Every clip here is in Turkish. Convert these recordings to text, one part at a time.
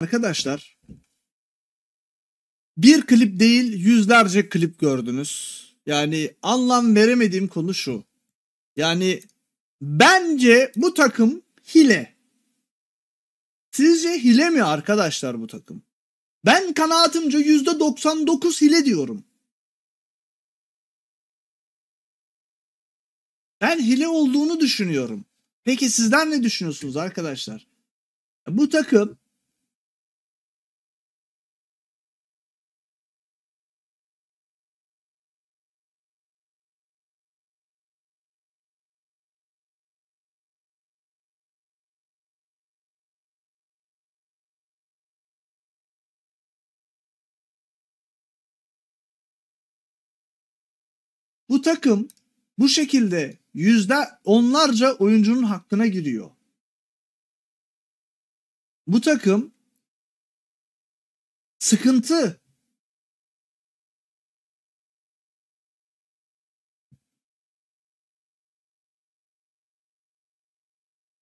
Arkadaşlar bir klip değil yüzlerce klip gördünüz. Yani anlam veremediğim konu şu. Yani bence bu takım hile. Sizce hile mi arkadaşlar bu takım? Ben kanaatimce %99 hile diyorum. Ben hile olduğunu düşünüyorum. Peki sizler ne düşünüyorsunuz arkadaşlar? Bu takım Bu takım bu şekilde yüzde onlarca oyuncunun hakkına giriyor. Bu takım sıkıntı.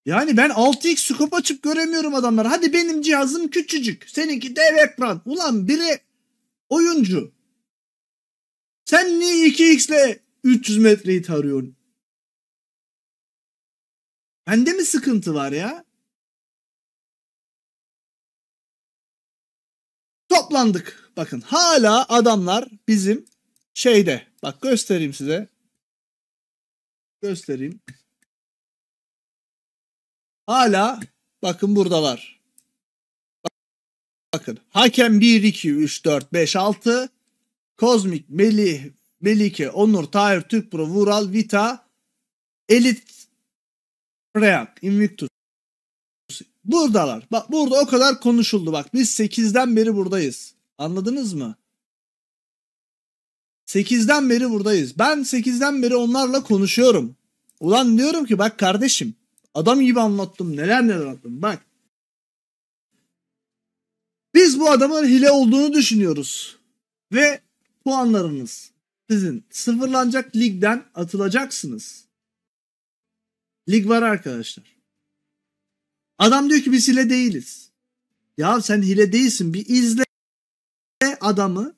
Yani ben 6x scope açıp göremiyorum adamlar. Hadi benim cihazım küçücük. Seninki dev ekran. Ulan biri oyuncu. Sen niye 2 x ile 300 metreyi tarıyorsun? Bende mi sıkıntı var ya? Toplandık. Bakın hala adamlar bizim şeyde. Bak göstereyim size. Göstereyim. Hala bakın burada var. Bakın hakem 1, 2, 3, 4, 5, 6. Kozmik, Melih, Melike, Onur, Tahir, Türkpro, Vural, Vita, Elit, Preak, Invictus. Buradalar. Bak burada o kadar konuşuldu. Bak biz 8'den beri buradayız. Anladınız mı? 8'den beri buradayız. Ben 8'den beri onlarla konuşuyorum. Ulan diyorum ki bak kardeşim adam gibi anlattım neler neler anlattım bak. Biz bu adamın hile olduğunu düşünüyoruz. Ve puanlarınız sizin sıfırlanacak ligden atılacaksınız. Lig var arkadaşlar. Adam diyor ki biz hile değiliz. Ya sen hile değilsin bir izle adamı.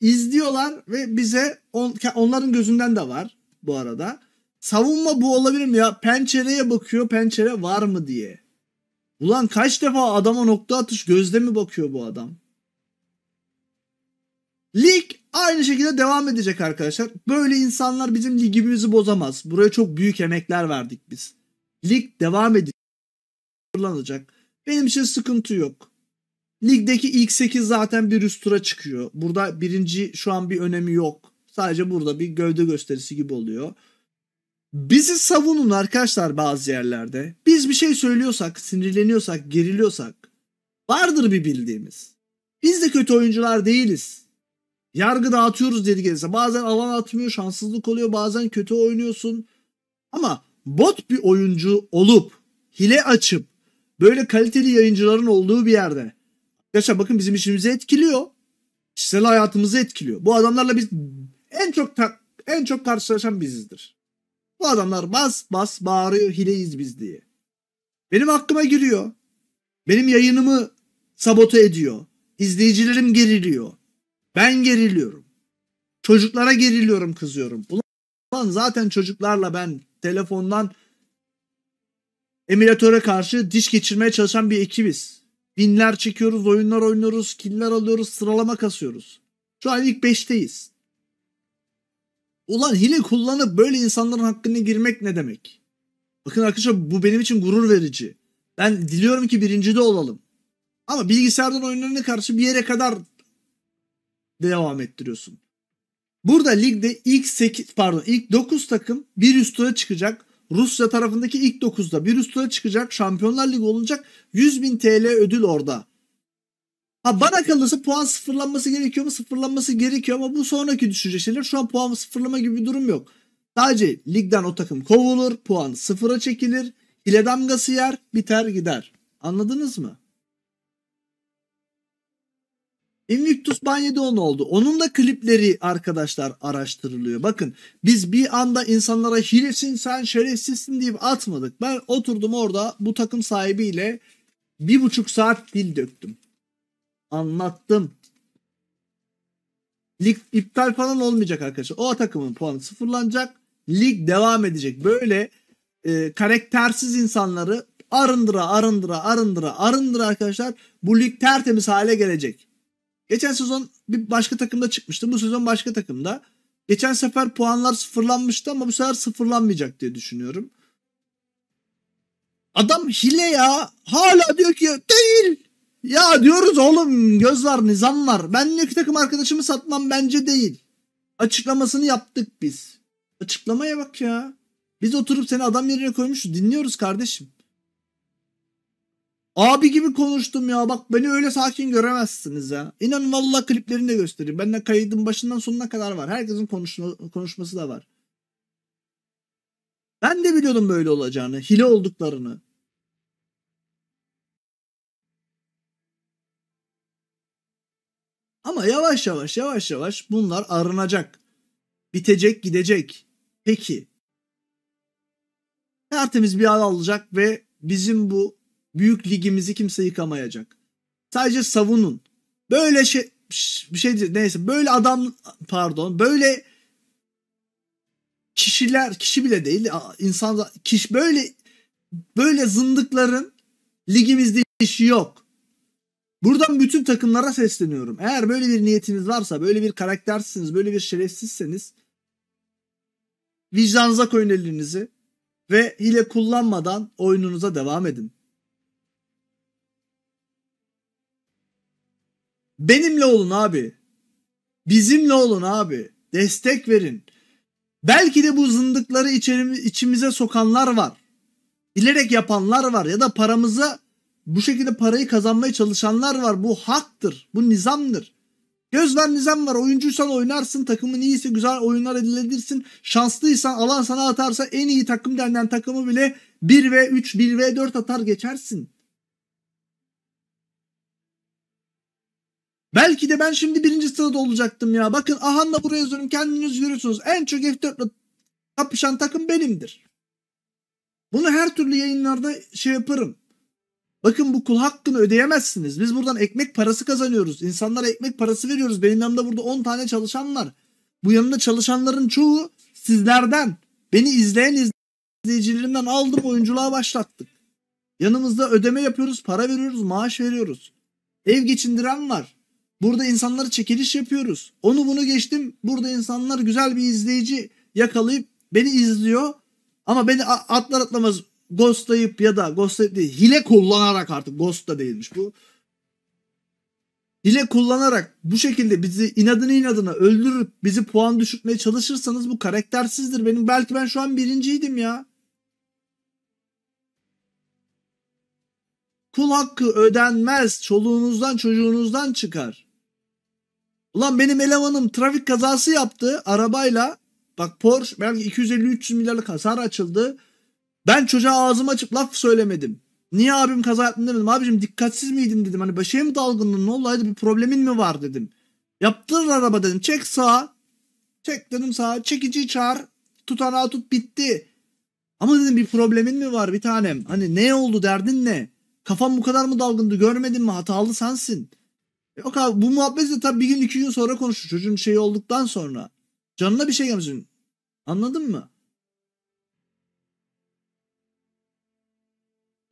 izliyorlar ve bize on, onların gözünden de var bu arada. Savunma bu olabilir mi ya? Pencereye bakıyor pencere var mı diye. Ulan kaç defa adama nokta atış gözle mi bakıyor bu adam? Lig şekilde devam edecek arkadaşlar. Böyle insanlar bizim ligimizi bozamaz. Buraya çok büyük emekler verdik biz. Lig devam edecek. Benim için sıkıntı yok. Ligdeki ilk 8 zaten bir üst tura çıkıyor. Burada birinci şu an bir önemi yok. Sadece burada bir gövde gösterisi gibi oluyor. Bizi savunun arkadaşlar bazı yerlerde. Biz bir şey söylüyorsak, sinirleniyorsak, geriliyorsak vardır bir bildiğimiz. Biz de kötü oyuncular değiliz. Yargı dağıtıyoruz dedi gelirse. Bazen alan atmıyor, şanssızlık oluyor, bazen kötü oynuyorsun. Ama bot bir oyuncu olup, hile açıp, böyle kaliteli yayıncıların olduğu bir yerde. Arkadaşlar bakın bizim işimizi etkiliyor. Kişisel hayatımızı etkiliyor. Bu adamlarla biz en çok en çok karşılaşan bizizdir. Bu adamlar bas bas bağırıyor hileyiz biz diye. Benim hakkıma giriyor. Benim yayınımı sabote ediyor. İzleyicilerim geriliyor. Ben geriliyorum. Çocuklara geriliyorum, kızıyorum. Ulan zaten çocuklarla ben telefondan emülatöre karşı diş geçirmeye çalışan bir ekibiz. Binler çekiyoruz, oyunlar oynuyoruz, killer alıyoruz, sıralama kasıyoruz. Şu an ilk 5'teyiz. Ulan hile kullanıp böyle insanların hakkına girmek ne demek? Bakın arkadaşlar bu benim için gurur verici. Ben diliyorum ki birincide olalım. Ama bilgisayardan oyunlarına karşı bir yere kadar devam ettiriyorsun. Burada ligde ilk 8 pardon ilk 9 takım bir üst tura çıkacak. Rusya tarafındaki ilk 9'da bir üst tura çıkacak. Şampiyonlar Ligi olacak 100 bin TL ödül orada. Ha bana kalırsa puan sıfırlanması gerekiyor mu? Sıfırlanması gerekiyor ama bu sonraki düşünce şeyler. Şu an puan sıfırlama gibi bir durum yok. Sadece ligden o takım kovulur. Puan sıfıra çekilir. Hile damgası yer. Biter gider. Anladınız mı? Invictus Banyedeon oldu. Onun da klipleri arkadaşlar araştırılıyor. Bakın biz bir anda insanlara hilesin sen şerefsizsin deyip atmadık. Ben oturdum orada bu takım sahibiyle bir buçuk saat dil döktüm. Anlattım. Lig iptal falan olmayacak arkadaşlar. O takımın puanı sıfırlanacak. Lig devam edecek. Böyle e, karaktersiz insanları arındıra arındıra arındıra arındıra arkadaşlar bu lig tertemiz hale gelecek. Geçen sezon bir başka takımda çıkmıştı. Bu sezon başka takımda. Geçen sefer puanlar sıfırlanmıştı ama bu sefer sıfırlanmayacak diye düşünüyorum. Adam hile ya. Hala diyor ki değil. Ya diyoruz oğlum göz var nizam var. Ben diyor ki takım arkadaşımı satmam bence değil. Açıklamasını yaptık biz. Açıklamaya bak ya. Biz oturup seni adam yerine koymuşuz. Dinliyoruz kardeşim. Abi gibi konuştum ya. Bak beni öyle sakin göremezsiniz ya. İnanın vallahi kliplerini de göstereyim. Bende kaydın başından sonuna kadar var. Herkesin konuşma, konuşması da var. Ben de biliyordum böyle olacağını. Hile olduklarını. Ama yavaş yavaş yavaş yavaş bunlar arınacak. Bitecek gidecek. Peki. Tertemiz bir hal alacak ve bizim bu büyük ligimizi kimse yıkamayacak. Sadece savunun. Böyle şey bir şey diyeceğim. neyse böyle adam pardon böyle kişiler kişi bile değil insan kişi böyle böyle zındıkların ligimizde işi yok. Buradan bütün takımlara sesleniyorum. Eğer böyle bir niyetiniz varsa, böyle bir karaktersiniz, böyle bir şerefsizseniz vicdanınıza koyun elinizi ve hile kullanmadan oyununuza devam edin. Benimle olun abi. Bizimle olun abi. Destek verin. Belki de bu zındıkları içimize sokanlar var. Bilerek yapanlar var ya da paramıza bu şekilde parayı kazanmaya çalışanlar var. Bu haktır. Bu nizamdır. Göz ver nizam var. Oyuncuysan oynarsın. Takımın iyiyse güzel oyunlar edilebilirsin. Şanslıysan alan sana atarsa en iyi takım denilen takımı bile 1 ve 3, 1 ve 4 atar geçersin. Belki de ben şimdi birinci sırada olacaktım ya. Bakın Ahan'la buraya yazıyorum kendiniz görüyorsunuz. En çok F4'le kapışan takım benimdir. Bunu her türlü yayınlarda şey yaparım. Bakın bu kul hakkını ödeyemezsiniz. Biz buradan ekmek parası kazanıyoruz. İnsanlara ekmek parası veriyoruz. Benim yanımda burada 10 tane çalışan var. Bu yanımda çalışanların çoğu sizlerden. Beni izleyen izleyicilerimden aldım oyunculuğa başlattık. Yanımızda ödeme yapıyoruz, para veriyoruz, maaş veriyoruz. Ev geçindiren var. Burada insanları çekiliş yapıyoruz. Onu bunu geçtim. Burada insanlar güzel bir izleyici yakalayıp beni izliyor. Ama beni atlar atlamaz ghostlayıp ya da ghostlayıp değil, hile kullanarak artık ghost da değilmiş bu. Hile kullanarak bu şekilde bizi inadına inadına öldürüp bizi puan düşürtmeye çalışırsanız bu karaktersizdir. Benim belki ben şu an birinciydim ya. Kul hakkı ödenmez. Çoluğunuzdan çocuğunuzdan çıkar. Ulan benim elemanım trafik kazası yaptı arabayla. Bak Porsche belki 250-300 milyarlık hasar açıldı. Ben çocuğa ağzımı açıp laf söylemedim. Niye abim kaza yaptın demedim. Abicim dikkatsiz miydin dedim. Hani başıya mı dalgındın ne olaydı bir problemin mi var dedim. Yaptır araba dedim. Çek sağa. Çek dedim sağa. Çekici çağır. Tutanağı tut bitti. Ama dedim bir problemin mi var bir tanem? Hani ne oldu derdin ne? Kafam bu kadar mı dalgındı görmedin mi? Hatalı sensin. Yok abi bu muhabbet de tabii bir gün iki gün sonra konuşur. Çocuğun şey olduktan sonra. Canına bir şey gelmesin. Anladın mı?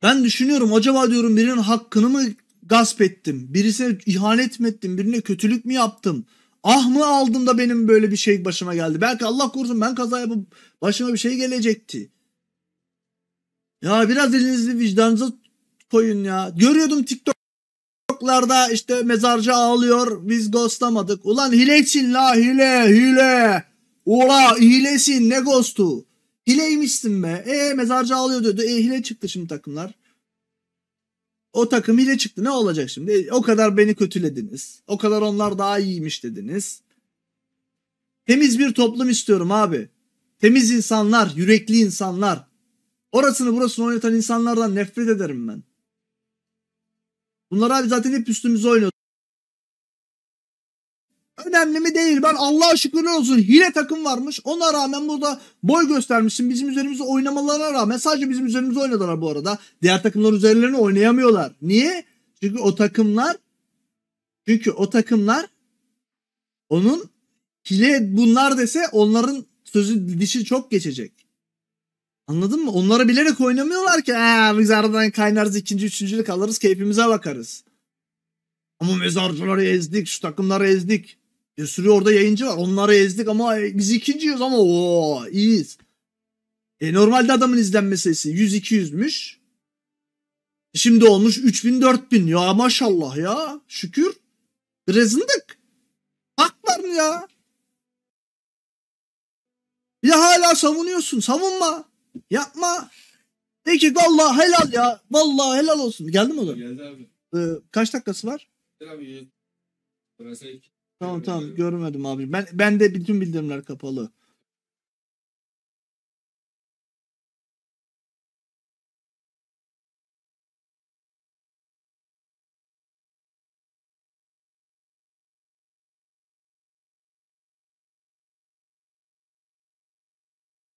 Ben düşünüyorum acaba diyorum birinin hakkını mı gasp ettim? Birisine ihanet mi ettim? Birine kötülük mü yaptım? Ah mı aldım da benim böyle bir şey başıma geldi? Belki Allah korusun ben kaza yapıp başıma bir şey gelecekti. Ya biraz elinizi vicdanınıza koyun ya. Görüyordum TikTok Yorklarda işte mezarcı ağlıyor biz ghostlamadık. Ulan hilesin la hile hile. Ula hilesin ne ghostu. Hileymişsin be. E mezarcı ağlıyor diyordu. E hile çıktı şimdi takımlar. O takım hile çıktı. Ne olacak şimdi? E, o kadar beni kötülediniz. O kadar onlar daha iyiymiş dediniz. Temiz bir toplum istiyorum abi. Temiz insanlar, yürekli insanlar. Orasını burasını oynatan insanlardan nefret ederim ben. Bunlar abi zaten hep üstümüze oynuyor. Önemli mi değil. Ben Allah'a şükürler olsun hile takım varmış. Ona rağmen burada boy göstermişsin. Bizim üzerimize oynamalarına rağmen sadece bizim üzerimize oynadılar bu arada. Diğer takımlar üzerlerine oynayamıyorlar. Niye? Çünkü o takımlar çünkü o takımlar onun hile bunlar dese onların sözü dişi çok geçecek. Anladın mı? Onlara bilerek oynamıyorlar ki. Ee, aradan kaynarız ikinci, üçüncülük alırız keyfimize bakarız. Ama mezarcıları ezdik, şu takımları ezdik. Bir sürü orada yayıncı var. Onları ezdik ama e, biz ikinciyiz ama o iyiyiz. E, normalde adamın izlenme sayısı 100-200'müş. Şimdi olmuş 3000-4000 ya maşallah ya. Şükür. rezindik. Hak var mı ya? Ya hala savunuyorsun. Savunma. Yapma. De ki vallahi helal ya. Vallahi helal olsun. Geldi mi o da? Geldi abi. Ee, kaç dakikası var? abi. Tamam tamam görmedim abi. Ben ben de bütün bildirimler kapalı.